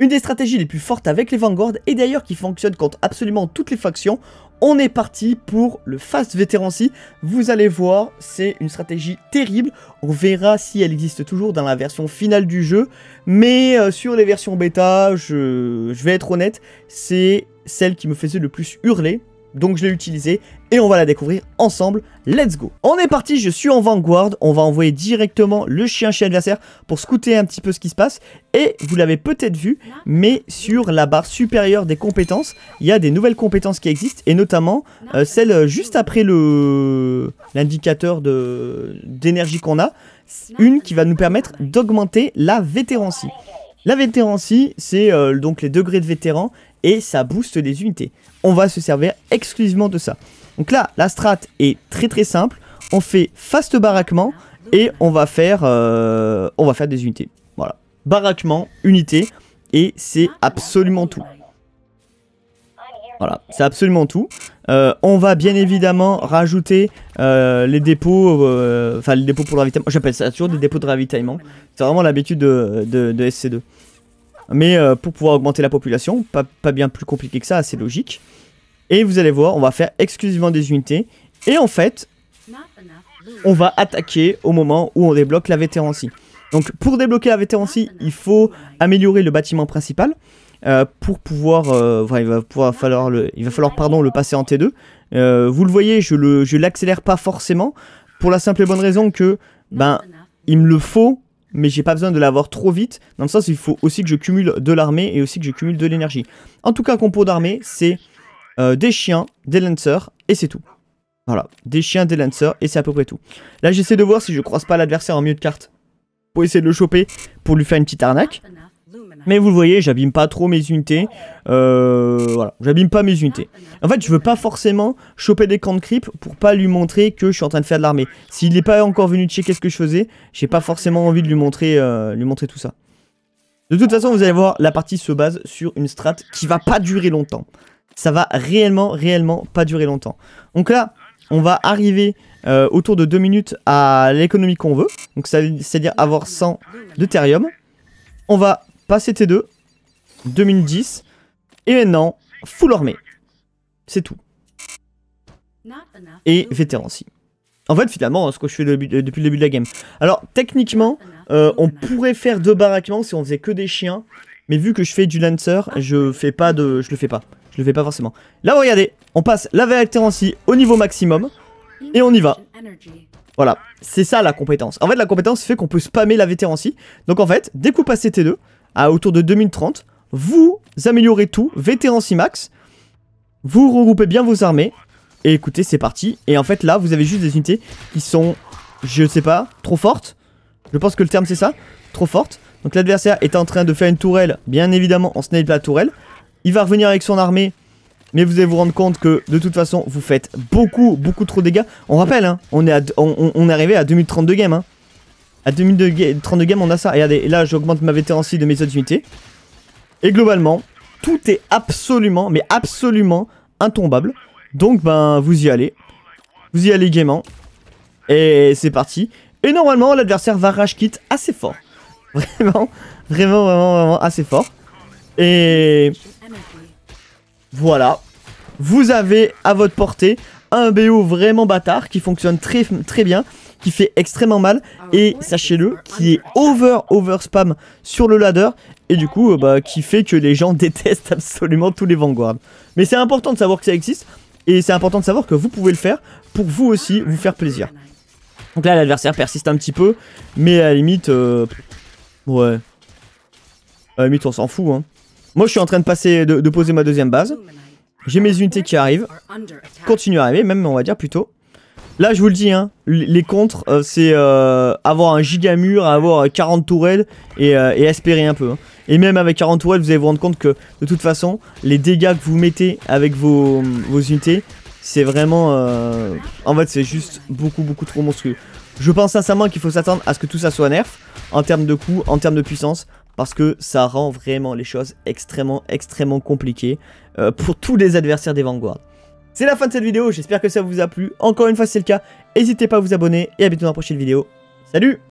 Une des stratégies les plus fortes avec les Vanguard, et d'ailleurs qui fonctionne contre absolument toutes les factions, on est parti pour le Fast Veterancy. Vous allez voir, c'est une stratégie terrible. On verra si elle existe toujours dans la version finale du jeu. Mais euh, sur les versions bêta, je vais être honnête, c'est celle qui me faisait le plus hurler donc je l'ai utilisé et on va la découvrir ensemble. Let's go On est parti, je suis en Vanguard, on va envoyer directement le chien chien adversaire pour scouter un petit peu ce qui se passe. Et vous l'avez peut-être vu, mais sur la barre supérieure des compétences, il y a des nouvelles compétences qui existent et notamment euh, celle euh, juste après l'indicateur d'énergie qu'on a, une qui va nous permettre d'augmenter la vétérancie. La vétérancy, c'est euh, donc les degrés de vétéran et ça booste les unités. On va se servir exclusivement de ça. Donc là, la strat est très très simple. On fait fast baraquement et on va faire, euh, on va faire des unités. Voilà. Baraquement, unité et c'est absolument tout. Voilà, c'est absolument tout. Euh, on va bien évidemment rajouter euh, les dépôts, euh, enfin les pour le ravitaillement. J'appelle ça toujours des dépôts de ravitaillement. C'est vraiment l'habitude de, SC2. Mais pour pouvoir augmenter la population, pas, bien plus compliqué que ça, c'est logique. Et vous allez voir, on va faire exclusivement des unités. Et en fait, on va attaquer au moment où on débloque la vétérancie. Donc pour débloquer la vétérancie, il faut améliorer le bâtiment principal. Euh, pour pouvoir, euh, il va pouvoir falloir le, il va falloir pardon le passer en T2. Euh, vous le voyez, je le, je l'accélère pas forcément pour la simple et bonne raison que ben il me le faut, mais j'ai pas besoin de l'avoir trop vite. Dans le sens, il faut aussi que je cumule de l'armée et aussi que je cumule de l'énergie. En tout cas, compo d'armée, c'est des chiens, des lancers et c'est tout. Voilà, des chiens, des lancers et c'est à peu près tout. Là, j'essaie de voir si je croise pas l'adversaire en milieu de carte pour essayer de le choper, pour lui faire une petite arnaque. Mais vous le voyez, j'abîme pas trop mes unités. Euh, voilà, j'abîme pas mes unités. En fait, je veux pas forcément choper des camps de creep pour pas lui montrer que je suis en train de faire de l'armée. S'il n'est pas encore venu checker ce que je faisais, j'ai pas forcément envie de lui montrer, euh, lui montrer tout ça. De toute façon, vous allez voir, la partie se base sur une strat qui va pas durer longtemps. Ça va réellement, réellement pas durer longtemps. Donc là, on va arriver euh, autour de 2 minutes à l'économie qu'on veut. Donc c'est-à-dire avoir 100 de thérium. On va Passé T2, 2010 Et maintenant, full armée. C'est tout. Et vétéran En fait, finalement, hein, ce que je fais euh, depuis le début de la game. Alors, techniquement, euh, on pourrait faire deux baraquements si on faisait que des chiens. Mais vu que je fais du lancer, je fais pas de, je le fais pas. Je le fais pas forcément. Là, regardez, on passe la vétérancie au niveau maximum. Et on y va. Voilà, c'est ça la compétence. En fait, la compétence fait qu'on peut spammer la vétérancie. Donc en fait, dès qu'on passe T2, à autour de 2030. Vous améliorez tout, vétéran max Vous regroupez bien vos armées. Et écoutez, c'est parti. Et en fait, là, vous avez juste des unités qui sont, je sais pas, trop fortes. Je pense que le terme, c'est ça. Trop fortes. Donc l'adversaire est en train de faire une tourelle, bien évidemment, on snipe la tourelle. Il va revenir avec son armée. Mais vous allez vous rendre compte que de toute façon vous faites beaucoup beaucoup trop de dégâts. On rappelle, hein, on, est on, arrivé à 2032 game Hein. À de game on a ça. Regardez, là, j'augmente ma vétérancie de mes autres unités. Et globalement, tout est absolument, mais absolument intombable. Donc, ben, vous y allez. Vous y allez gaiement. Et c'est parti. Et normalement, l'adversaire va rage kit assez fort. Vraiment, vraiment, vraiment, vraiment assez fort. Et... Voilà. Vous avez à votre portée un BO vraiment bâtard qui fonctionne très, très bien qui fait extrêmement mal ah et sachez-le qui est over over spam sur le ladder et du coup euh, bah, qui fait que les gens détestent absolument tous les vanguards. Mais c'est important de savoir que ça existe et c'est important de savoir que vous pouvez le faire pour vous aussi vous faire plaisir. Donc là l'adversaire persiste un petit peu mais à la limite euh, ouais à la limite on s'en fout hein. Moi je suis en train de passer de poser ma deuxième base. J'ai mes unités qui arrivent. Continue à arriver, même on va dire plutôt. Là, je vous le dis, hein, les contres, euh, c'est euh, avoir un giga mur, avoir 40 tourelles euh, et, espérer un peu. Hein. Et même avec 40 tourelles, vous allez vous rendre compte que de toute façon, les dégâts que vous mettez avec vos, unités, c'est vraiment... en fait, c'est juste beaucoup, beaucoup trop monstrueux. Je pense sincèrement qu'il faut s'attendre à ce que tout ça soit nerf, en termes de coût, en termes de puissance, parce que ça rend vraiment les choses extrêmement, extrêmement compliquées pour tous les adversaires des vanguards. C'est la fin de cette vidéo, j'espère que ça vous a plu. Encore une fois, si c'est le cas, n'hésitez pas à vous abonner et à bientôt dans la prochaine vidéo. Salut